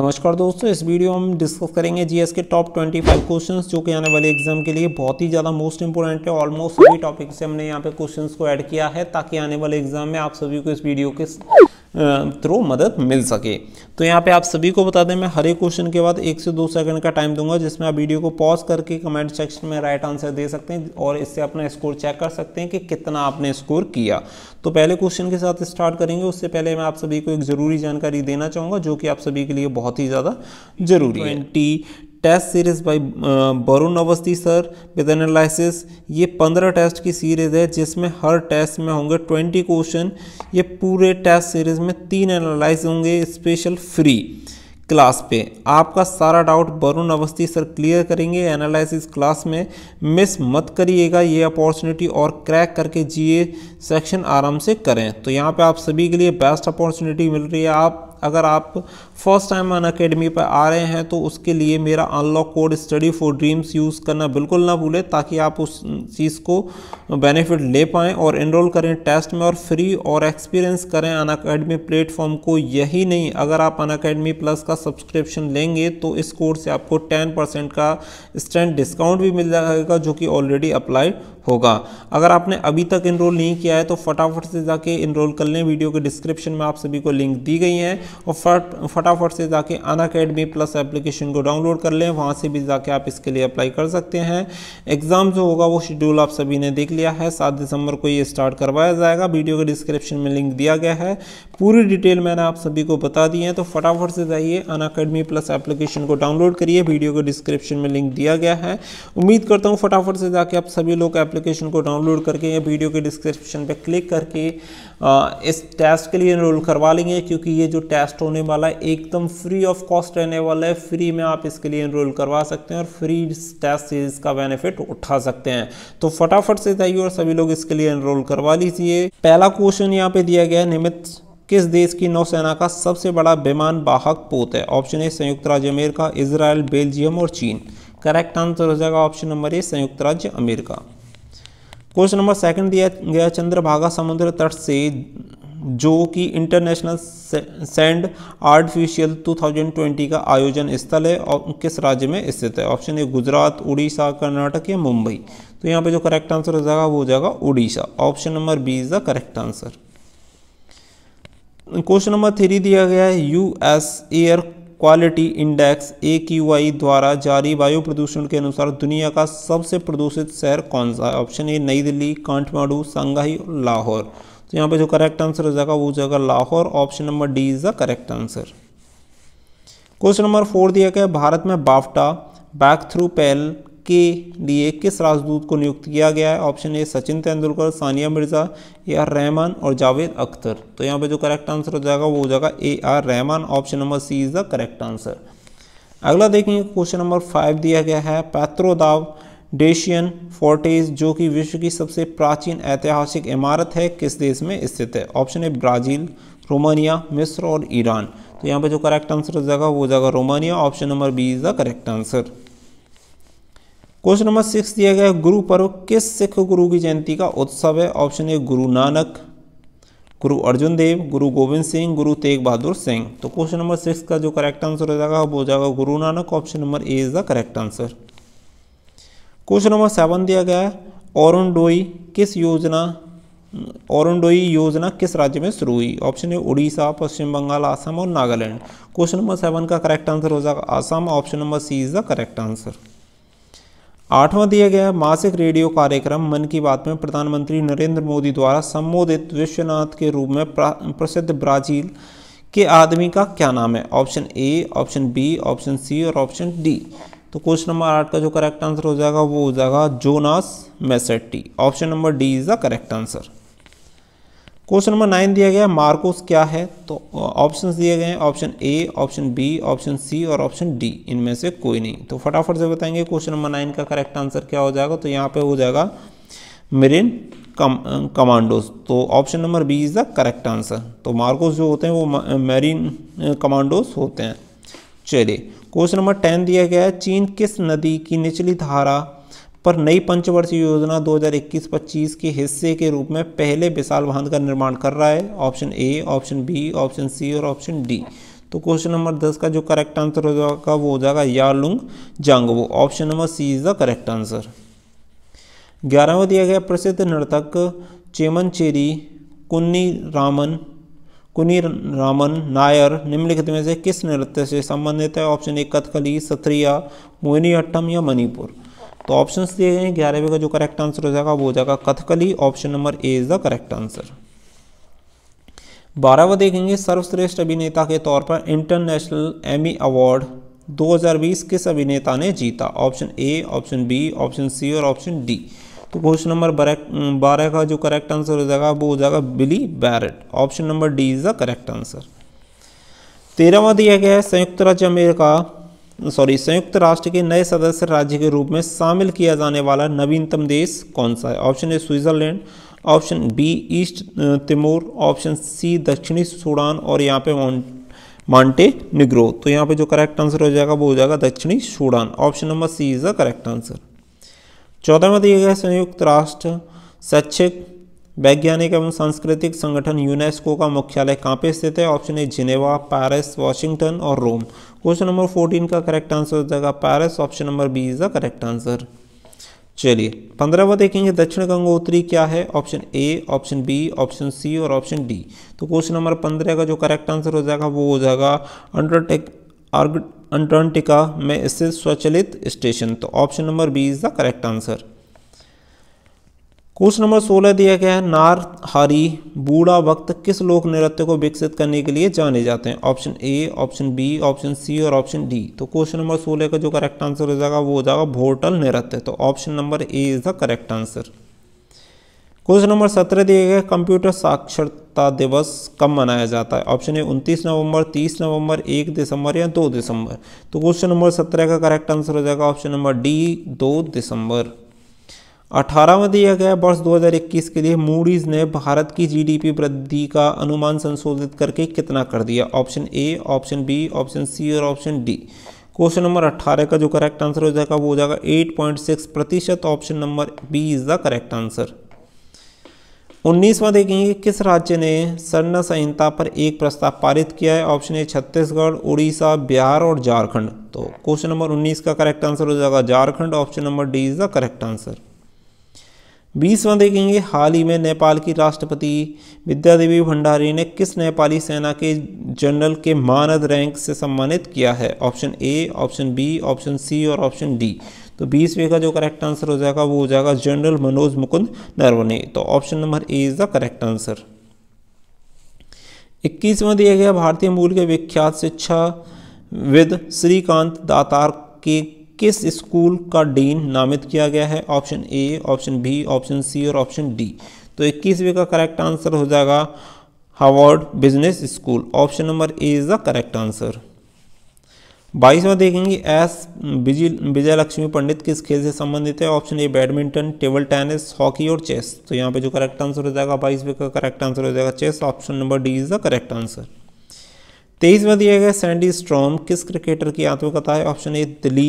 नमस्कार दोस्तों इस वीडियो में हम डिस्कस करेंगे जीएस के टॉप 25 क्वेश्चंस जो कि आने वाले एग्जाम के लिए बहुत ही ज़्यादा मोस्ट इंपोर्टेंट है ऑलमोस्ट सभी टॉपिक से हमने यहाँ पे क्वेश्चंस को ऐड किया है ताकि आने वाले एग्जाम में आप सभी को इस वीडियो के थ्रू मदद मिल सके तो यहाँ पे आप सभी को बता दें मैं हर एक क्वेश्चन के बाद एक से दो सेकंड का टाइम दूंगा जिसमें आप वीडियो को पॉज करके कमेंट सेक्शन में राइट आंसर दे सकते हैं और इससे अपना स्कोर चेक कर सकते हैं कि कितना आपने स्कोर किया तो पहले क्वेश्चन के साथ स्टार्ट करेंगे उससे पहले मैं आप सभी को एक ज़रूरी जानकारी देना चाहूँगा जो कि आप सभी के लिए बहुत ही ज़्यादा ज़रूरी है T test series by Varun Awasthi sir with analysis ये पंद्रह टेस्ट की सीरीज है जिसमें हर टेस्ट में होंगे ट्वेंटी क्वेश्चन ये पूरे टेस्ट सीरीज में तीन एनालाइज होंगे स्पेशल फ्री क्लास पे आपका सारा doubt Varun Awasthi sir clear करेंगे एनालिसिस क्लास में मिस मत करिएगा ये अपॉर्चुनिटी और क्रैक करके जीए सेक्शन आराम से करें तो यहाँ पे आप सभी के लिए बेस्ट अपॉर्चुनिटी मिल रही है आप अगर आप फर्स्ट टाइम अन अकेडमी पर आ रहे हैं तो उसके लिए मेरा unlock code study for dreams use करना बिल्कुल ना भूलें ताकि आप उस चीज़ को बेनिफिट ले पाएँ और इनरोल करें टेस्ट में और फ्री और एक्सपीरियंस करें अन अकेडमी प्लेटफॉर्म को यही नहीं अगर आप अन अकेडमी प्लस का सब्सक्रिप्शन लेंगे तो इस कोड से आपको टेन परसेंट का स्टैंड डिस्काउंट भी मिल जाएगा जो कि ऑलरेडी अप्लाई होगा अगर आपने अभी तक इनरोल नहीं किया है तो फटाफट से जाके इनरोल कर लें वीडियो के डिस्क्रिप्शन में आप सभी को लिंक दी गई हैं और फट फटाफट से जाके अन अकेडमी प्लस एप्लीकेशन को डाउनलोड कर लें वहाँ से भी जाके आप इसके लिए अप्लाई कर सकते हैं एग्ज़ाम जो होगा वो शेड्यूल आप सभी ने देख लिया है सात दिसंबर को ये स्टार्ट करवाया जाएगा वीडियो के डिस्क्रिप्शन में लिंक दिया गया है पूरी डिटेल मैंने आप सभी को बता दी है तो फटाफट से जाइए अन अकेडमी प्लस एप्लीकेशन को डाउनलोड करिए वीडियो के डिस्क्रिप्शन में लिंक दिया गया है उम्मीद करता हूँ फटाफट से जाके आप सभी लोग एप्लीकेशन को डाउनलोड करके या वीडियो के डिस्क्रिप्शन पर क्लिक करके इस टेस्ट के लिए इनरोल करवा लेंगे क्योंकि ये जो टेस्ट टेस्ट होने वाला है एकदम फ्री ऑफ कॉस्ट रहने वाला है फ्री में आप इसके लिए इनरोल करवा सकते हैं और फ्री टेस्ट सीरीज का बेनिफिट उठा सकते हैं तो फटाफट से जाइए और सभी लोग इसके लिए इनरोल करवा लीजिए पहला क्वेश्चन यहाँ पे दिया गया निमित किस देश की नौसेना का सबसे बड़ा विमान वाहक पोत है ऑप्शन ए संयुक्त राज्य अमेरिका इसराइल बेल्जियम और चीन करेक्ट आंसर हो जाएगा ऑप्शन नंबर ए संयुक्त राज्य अमेरिका क्वेश्चन नंबर सेकंड दिया गया चंद्रभागा समुद्र तट से जो कि इंटरनेशनल सैंड आर्टिफिशियल 2020 का आयोजन स्थल है और किस राज्य में स्थित है ऑप्शन ए गुजरात उड़ीसा कर्नाटक या मुंबई तो यहाँ पे जो करेक्ट आंसर हो जाएगा वो हो जाएगा Orissa option number B is the correct answer question number three दिया गया है U S air quality index A द्वारा जारी वायु प्रदूषण के अनुसार दुनिया का सबसे प्रदूषित शहर कौन सा है ऑप्शन ए नई दिल्ली काठमांडू संघाई और लाहौर तो यहाँ पे जो करेक्ट आंसर हो जाएगा वो हो जाएगा Lahore option number D is the correct answer question number four दिया गया भारत में बाफ्टा बैक थ्रू पेल के लिए किस राजदूत को नियुक्त किया गया है option A Sachin Tendulkar Sania Mirza A R Rahman और जावेद अख्तर तो यहाँ पे जो करेक्ट आंसर हो जाएगा वो हो जाएगा A R Rahman option number C is the correct answer अगला देखेंगे क्वेश्चन नंबर फाइव दिया गया है पैत्रोदाव डेशियन फोर्टेज जो कि विश्व की सबसे प्राचीन ऐतिहासिक इमारत है किस देश में स्थित है ऑप्शन है ब्राज़ील रोमानिया मिस्र और ईरान तो यहाँ पे जो करेक्ट आंसर हो जाएगा वो जाएगा Romania option number B is the correct answer question number six दिया गया गुरु पर्व किस सिख गुरु की जयंती का उत्सव है ऑप्शन ए गुरु नानक गुरु अर्जुन देव गुरु गोविंद सिंह गुरु तेग बहादुर सिंह तो क्वेश्चन नंबर सिक्स का जो करेक्ट आंसर हो जाएगा वो जाएगा Guru Nanak option number A is the correct answer question number seven दिया गया है औरडोई किस योजना औरडोई योजना किस राज्य में शुरू हुई ऑप्शन है उड़ीसा पश्चिम बंगाल आसाम और नागालैंड क्वेश्चन नंबर सेवन का करेक्ट आंसर हो जाएगा Assam option number C is the correct answer आठवां दिया गया मासिक रेडियो कार्यक्रम मन की बात में प्रधानमंत्री नरेंद्र मोदी द्वारा संबोधित विश्वनाथ के रूप में प्रसिद्ध ब्राजील के आदमी का क्या नाम है option A option B option C और ऑप्शन डी तो क्वेश्चन नंबर आठ का जो करेक्ट आंसर हो जाएगा वो हो जाएगा Jonas Masetti option number D is the correct answer question number nine दिया गया मार्कोस क्या है तो ऑप्शन दिए गए हैं option A option B option C और ऑप्शन डी इनमें से कोई नहीं तो फटाफट से बताएंगे क्वेश्चन नंबर नाइन का करेक्ट आंसर क्या हो जाएगा तो यहाँ पे हो जाएगा मेरिन कम कमांडोज तो option number B is the correct answer तो मार्कोस जो होते हैं वो मेरीन कमांडोज होते हैं चले क्वेश्चन नंबर टेन दिया गया है चीन किस नदी की निचली धारा पर नई पंचवर्षीय योजना 2021-25 के हिस्से के रूप में पहले विशाल बांध का निर्माण कर रहा है option A option B option C और ऑप्शन डी तो क्वेश्चन नंबर दस का जो करेक्ट आंसर हो जाएगा वो हो जाएगा यालुंग वो option number C is the correct answer ग्यारहवा दिया गया प्रसिद्ध नर्तक चेमन चेरी कुन्नी रामन कुनीर रामन नायर निम्नलिखित में से किस नृत्य से संबंधित है ऑप्शन ए कथकली सत्रिया मोहिनीअट्टम या मणिपुर तो ऑप्शंस दिए गए हैं ग्यारहवें का जो करेक्ट आंसर हो जाएगा वो हो जाएगा Kathakali option number A is the correct answer बारहवा देखेंगे सर्वश्रेष्ठ अभिनेता के तौर पर इंटरनेशनल एमी अवार्ड 2020 किस अभिनेता ने जीता option A option B option C और ऑप्शन डी तो क्वेश्चन नंबर बारह का जो करेक्ट आंसर हो जाएगा वो हो जाएगा Billy Barrett option number D is the correct answer तेरहवा दिया गया है संयुक्त राज्य अमेरिका सॉरी संयुक्त राष्ट्र के नए सदस्य राज्य के रूप में शामिल किया जाने वाला नवीनतम देश कौन सा है option A Switzerland option B East Timor option C दक्षिणी सूडान और यहाँ पे मांटे निग्रो तो यहाँ पे जो करेक्ट आंसर हो जाएगा वो हो जाएगा दक्षिणी Sudan option number C is the correct answer चौदहवा दिया गया संयुक्त राष्ट्र शैक्षिक वैज्ञानिक एवं सांस्कृतिक संगठन यूनेस्को का मुख्यालय कहाँ पे स्थित है option A Geneva Paris Washington और रोम क्वेश्चन नंबर फोर्टीन का करेक्ट आंसर हो जाएगा Paris option number B is the correct answer चलिए पंद्रहवा देखेंगे दक्षिण गंगोत्री क्या है option A option B option C और ऑप्शन डी तो क्वेश्चन नंबर पंद्रह का जो करेक्ट आंसर हो जाएगा वो हो जाएगा अंडरटेक अंटार्कटिका में स्थित स्वचलित स्टेशन तो option number B is the correct answer question number सोलह दिया गया है नारहारी बूढ़ा वक्त किस लोक नृत्य को विकसित करने के लिए जाने जाते हैं option A option B option C और ऑप्शन डी तो क्वेश्चन नंबर सोलह का जो करेक्ट आंसर हो जाएगा वो हो जाएगा भोटल नृत्य तो option number A is the correct answer question number सत्रह दिए गए कंप्यूटर साक्षरता दिवस कब मनाया जाता है ऑप्शन ए उनतीस नवंबर तीस नवंबर एक दिसंबर या दो दिसंबर तो क्वेश्चन नंबर सत्रह का करेक्ट आंसर हो जाएगा ऑप्शन नंबर डी दो दिसंबर अठारह में दिया गया वर्ष 2021 के लिए मूडीज ने भारत की जीडीपी वृद्धि का अनुमान संशोधित करके कितना कर दिया option A option B option C और ऑप्शन डी क्वेश्चन नंबर 18 का जो करेक्ट आंसर हो जाएगा वो हो जाएगा 8.6 प्रतिशत option number B is the correct answer उन्नीसवा देखेंगे किस राज्य ने सरना संहिता पर एक प्रस्ताव पारित किया है ऑप्शन ए छत्तीसगढ़ उड़ीसा बिहार और झारखंड तो क्वेश्चन नंबर उन्नीस का करेक्ट आंसर हो जाएगा Jharkhand option number D is the correct answer बीसवां देखेंगे हाल ही में नेपाल की राष्ट्रपति विद्या देवी भंडारी ने किस नेपाली सेना के जनरल के मानद रैंक से सम्मानित किया है option A option B option C और ऑप्शन डी तो बीसवें का जो करेक्ट आंसर हो जाएगा वो हो जाएगा जनरल मनोज मुकुंद नरवने तो option number A is the correct answer इक्कीसवां दिया गया भारतीय मूल के विख्यात शिक्षा विद श्रीकांत दातार के किस स्कूल का डीन नामित किया गया है option A option B option C और ऑप्शन डी तो इक्कीसवें का करेक्ट आंसर हो जाएगा Harvard business school option number A is the correct answer बाईसवा देखेंगे एस विजय लक्ष्मी पंडित किस खेल से संबंधित है option A badminton table tennis hockey और चेस तो यहाँ पे जो करेक्ट आंसर हो जाएगा बाईसवें का करेक्ट आंसर हो जाएगा chess option number D is the correct answer तेईसवा दिया गया सैंडी स्ट्रॉम किस क्रिकेटर की आत्मकथा है option A Dili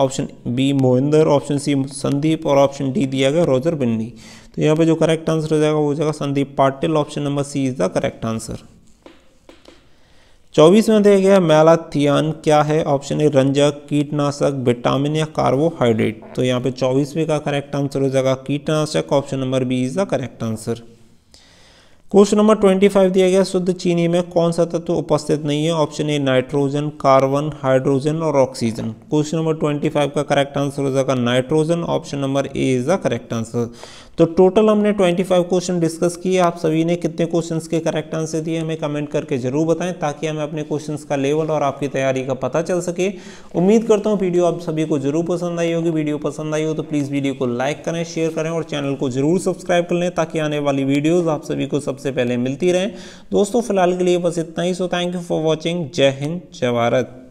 option B Mohinder option C Sandeep और ऑप्शन डी दिया गया रोजर बिन्नी तो यहाँ पे जो करेक्ट आंसर हो जाएगा वो हो जाएगा Sandeep Patil option number C is the correct answer में दिया गया मैलाथियन क्या है ऑप्शन ए रंजक कीटनाशक विटामिन या कार्बोहाइड्रेट तो यहाँ पे चौबीसवें का करेक्ट आंसर हो जाएगा कीटनाशक option number B is the correct answer question number twenty five दिया गया शुद्ध चीनी में कौन सा तत्व तो उपस्थित नहीं है option A nitrogen carbon hydrogen और oxygen question number twenty five का करेक्ट आंसर हो जाएगा nitrogen option number A is the correct answer तो टोटल हमने 25 क्वेश्चन डिस्कस किए आप सभी ने कितने क्वेश्चंस के करेक्ट आंसर दिए हमें कमेंट करके जरूर बताएं ताकि हमें अपने क्वेश्चंस का लेवल और आपकी तैयारी का पता चल सके उम्मीद करता हूँ वीडियो आप सभी को जरूर पसंद आई होगी वीडियो पसंद आई हो तो प्लीज़ वीडियो को लाइक करें शेयर करें और चैनल को जरूर सब्सक्राइब कर लें ताकि आने वाली वीडियोज़ आप सभी को सबसे पहले मिलती रहें दोस्तों फिलहाल के लिए बस इतना ही so thank you for watching जय हिंद जय भारत